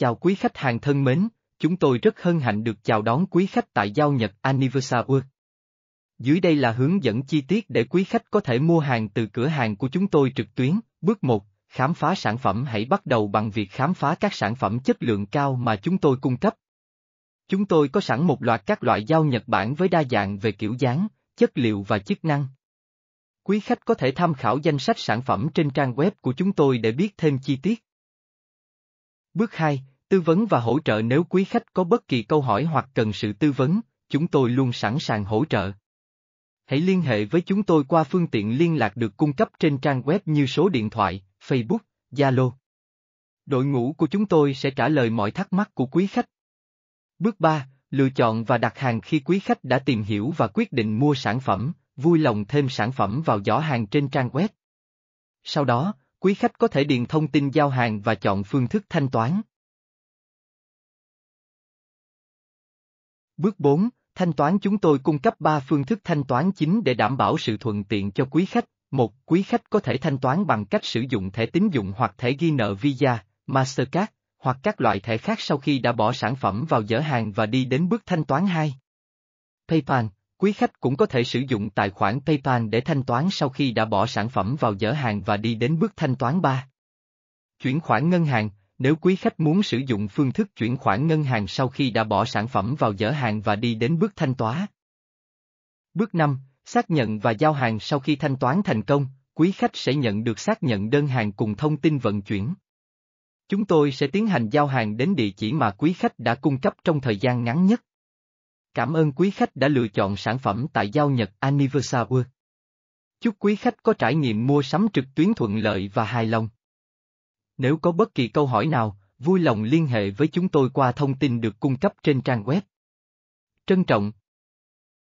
Chào quý khách hàng thân mến, chúng tôi rất hân hạnh được chào đón quý khách tại Giao Nhật Anniversary World. Dưới đây là hướng dẫn chi tiết để quý khách có thể mua hàng từ cửa hàng của chúng tôi trực tuyến. Bước 1, khám phá sản phẩm hãy bắt đầu bằng việc khám phá các sản phẩm chất lượng cao mà chúng tôi cung cấp. Chúng tôi có sẵn một loạt các loại dao Nhật Bản với đa dạng về kiểu dáng, chất liệu và chức năng. Quý khách có thể tham khảo danh sách sản phẩm trên trang web của chúng tôi để biết thêm chi tiết. Bước 2, tư vấn và hỗ trợ nếu quý khách có bất kỳ câu hỏi hoặc cần sự tư vấn, chúng tôi luôn sẵn sàng hỗ trợ. Hãy liên hệ với chúng tôi qua phương tiện liên lạc được cung cấp trên trang web như số điện thoại, Facebook, Zalo. Đội ngũ của chúng tôi sẽ trả lời mọi thắc mắc của quý khách. Bước 3, lựa chọn và đặt hàng khi quý khách đã tìm hiểu và quyết định mua sản phẩm, vui lòng thêm sản phẩm vào giỏ hàng trên trang web. Sau đó, quý khách có thể điền thông tin giao hàng và chọn phương thức thanh toán. Bước 4, thanh toán chúng tôi cung cấp 3 phương thức thanh toán chính để đảm bảo sự thuận tiện cho quý khách. Một, quý khách có thể thanh toán bằng cách sử dụng thẻ tín dụng hoặc thẻ ghi nợ Visa, Mastercard, hoặc các loại thẻ khác sau khi đã bỏ sản phẩm vào dở hàng và đi đến bước thanh toán 2. PayPal, Quý khách cũng có thể sử dụng tài khoản PayPal để thanh toán sau khi đã bỏ sản phẩm vào giở hàng và đi đến bước thanh toán 3. Chuyển khoản ngân hàng, nếu quý khách muốn sử dụng phương thức chuyển khoản ngân hàng sau khi đã bỏ sản phẩm vào giở hàng và đi đến bước thanh toán. Bước 5, xác nhận và giao hàng sau khi thanh toán thành công, quý khách sẽ nhận được xác nhận đơn hàng cùng thông tin vận chuyển. Chúng tôi sẽ tiến hành giao hàng đến địa chỉ mà quý khách đã cung cấp trong thời gian ngắn nhất. Cảm ơn quý khách đã lựa chọn sản phẩm tại giao nhật Anniversary. Chúc quý khách có trải nghiệm mua sắm trực tuyến thuận lợi và hài lòng. Nếu có bất kỳ câu hỏi nào, vui lòng liên hệ với chúng tôi qua thông tin được cung cấp trên trang web. Trân trọng